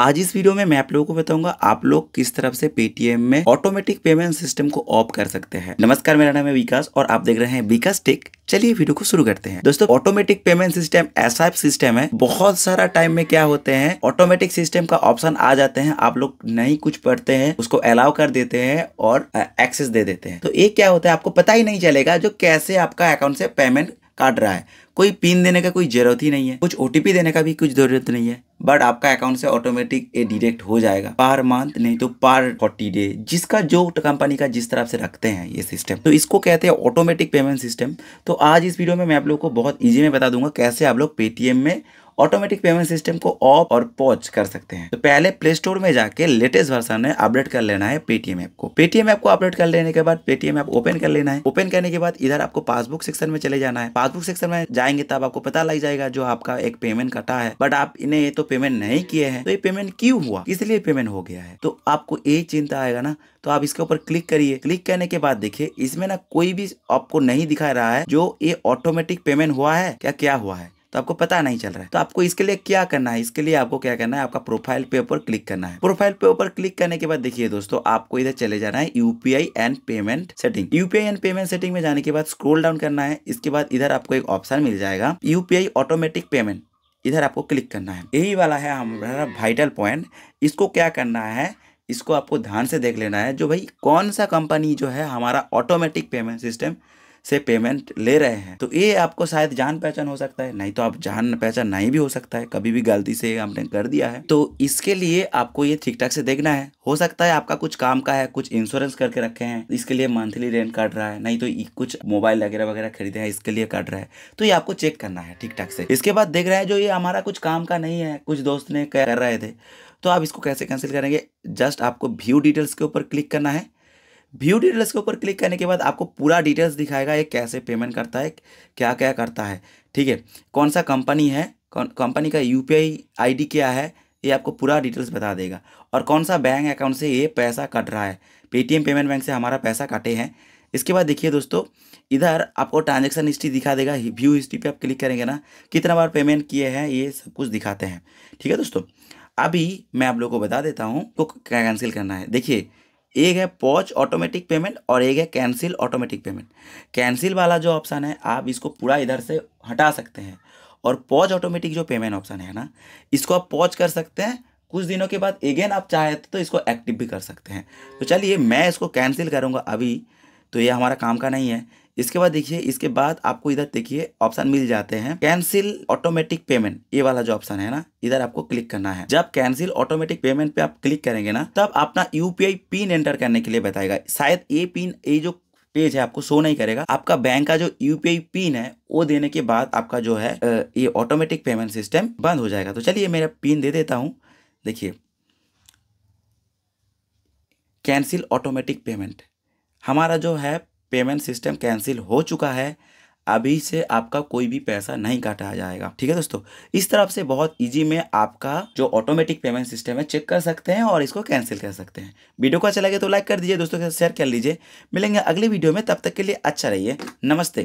आज इस वीडियो में मैं आप लोगों को बताऊंगा आप लोग किस तरफ से पेटीएम में ऑटोमेटिक पेमेंट सिस्टम को ऑफ कर सकते हैं नमस्कार मेरा नाम है विकास और आप देख रहे हैं विकास टेक चलिए वीडियो को शुरू करते हैं दोस्तों ऑटोमेटिक पेमेंट सिस्टम ऐसा सिस्टम है बहुत सारा टाइम में क्या होते हैं ऑटोमेटिक सिस्टम का ऑप्शन आ जाते हैं आप लोग नहीं कुछ पढ़ते हैं उसको अलाउ कर देते हैं और एक्सेस दे देते हैं तो ये क्या होता है आपको पता ही नहीं चलेगा जो कैसे आपका अकाउंट से पेमेंट काट रहा है कोई पिन देने का कोई जरूरत ही नहीं है कुछ ओटीपी देने का भी कुछ जरूरत नहीं है बट आपका अकाउंट से ऑटोमेटिक ये डिडक्ट हो जाएगा पर मंथ नहीं तो पर फोर्टी डे जिसका जो कंपनी का जिस तरह से रखते हैं ये सिस्टम तो इसको कहते हैं ऑटोमेटिक पेमेंट सिस्टम तो आज इस वीडियो में मैं आप लोग को बहुत ईजी में बता दूंगा कैसे आप लोग पेटीएम में ऑटोमेटिक पेमेंट सिस्टम को ऑफ और पॉज कर सकते हैं तो पहले प्ले स्टोर में जाके लेटेस्ट वर्सन में अपडेट कर लेना है पेटीएम ऐप को पेटीएम ऐप को अपडेट कर लेने के बाद पेटीएम ऐप ओपन कर लेना है ओपन करने के बाद इधर आपको पासबुक सेक्शन में चले जाना है पासबुक सेक्शन में जाएंगे तब आपको पता लग जाएगा जो आपका एक पेमेंट कटा है बट आप इन्हें ये तो पेमेंट नहीं किए हैं तो ये पेमेंट क्यों हुआ इसलिए पेमेंट हो गया है तो आपको यही चिंता आएगा ना तो आप इसके ऊपर क्लिक करिए क्लिक करने के बाद देखिए इसमें ना कोई भी आपको नहीं दिखा रहा है जो ये ऑटोमेटिक पेमेंट हुआ है क्या क्या हुआ है तो आपको पता नहीं चल रहा है तो आपको इसके लिए क्या करना है इसके लिए आपको क्या करना है आपका प्रोफाइल पे ऊपर क्लिक करना है प्रोफाइल पे ऊपर क्लिक करने के बाद देखिए दोस्तों आपको इधर चले जाना है UPI and payment setting UPI and payment setting में जाने के बाद स्क्रोल डाउन करना है इसके बाद इधर आपको एक ऑप्शन मिल जाएगा यूपीआई ऑटोमेटिक पेमेंट इधर आपको क्लिक करना है यही वाला है हमारा वाइटल पॉइंट इसको क्या करना है इसको आपको ध्यान से देख लेना है जो भाई कौन सा कंपनी जो है हमारा ऑटोमेटिक पेमेंट सिस्टम से पेमेंट ले रहे हैं तो ये आपको शायद जान पहचान हो सकता है नहीं तो आप जान पहचान नहीं भी हो सकता है कभी भी गलती से आपने कर दिया है तो इसके लिए आपको ये ठीक ठाक से देखना है हो सकता है आपका कुछ काम का है कुछ इंश्योरेंस करके रखे हैं इसके लिए मंथली रेंट काट रहा है नहीं तो कुछ मोबाइल वगैरह वगैरह खरीदे हैं इसके लिए काट रहा है तो ये आपको चेक करना है ठीक ठाक से इसके बाद देख रहे हैं जो ये हमारा कुछ काम का नहीं है कुछ दोस्त ने कर रहे थे तो आप इसको कैसे कैंसिल करेंगे जस्ट आपको व्यू डिटेल्स के ऊपर क्लिक करना है व्यू डिटेल्स के ऊपर क्लिक करने के बाद आपको पूरा डिटेल्स दिखाएगा ये कैसे पेमेंट करता है क्या क्या करता है ठीक है कौन सा कंपनी है कंपनी का यू पी क्या है ये आपको पूरा डिटेल्स बता देगा और कौन सा बैंक अकाउंट से ये पैसा कट रहा है पेटीएम पेमेंट बैंक से हमारा पैसा काटे हैं इसके बाद देखिए दोस्तों इधर आपको ट्रांजेक्शन हिस्ट्री दिखा देगा व्यू हिस्ट्री पे आप क्लिक करेंगे ना कितना बार पेमेंट किए हैं ये सब कुछ दिखाते हैं ठीक है दोस्तों अभी मैं आप लोगों को बता देता हूँ को कैंसिल करना है देखिए एक है पॉच ऑटोमेटिक पेमेंट और एक है कैंसिल ऑटोमेटिक पेमेंट कैंसिल वाला जो ऑप्शन है आप इसको पूरा इधर से हटा सकते हैं और पॉज ऑटोमेटिक जो पेमेंट ऑप्शन है ना इसको आप पॉज कर सकते हैं कुछ दिनों के बाद अगेन आप चाहे तो इसको एक्टिव भी कर सकते हैं तो चलिए मैं इसको कैंसिल करूँगा अभी तो ये हमारा काम का नहीं है इसके बाद देखिए इसके बाद आपको इधर देखिए ऑप्शन मिल जाते हैं कैंसिल ऑटोमेटिक पेमेंट ये वाला जो ऑप्शन है ना इधर आपको क्लिक करना है जब कैंसिल ऑटोमेटिक पेमेंट पे आप क्लिक करेंगे ना तब अपना यूपीआई पिन एंटर करने के लिए बताएगा शायद ये पिन ये जो पेज है आपको शो नहीं करेगा आपका बैंक का जो यूपीआई पिन है वो देने के बाद आपका जो है ये ऑटोमेटिक पेमेंट सिस्टम बंद हो जाएगा तो चलिए मेरा पिन दे देता हूँ देखिए कैंसिल ऑटोमेटिक पेमेंट हमारा जो है पेमेंट सिस्टम कैंसिल हो चुका है अभी से आपका कोई भी पैसा नहीं काटा जाएगा ठीक है दोस्तों इस तरफ से बहुत इजी में आपका जो ऑटोमेटिक पेमेंट सिस्टम है चेक कर सकते हैं और इसको कैंसिल कर सकते हैं वीडियो को अच्छा लगे तो लाइक कर दीजिए दोस्तों के साथ शेयर कर लीजिए मिलेंगे अगले वीडियो में तब तक के लिए अच्छा रहिए नमस्ते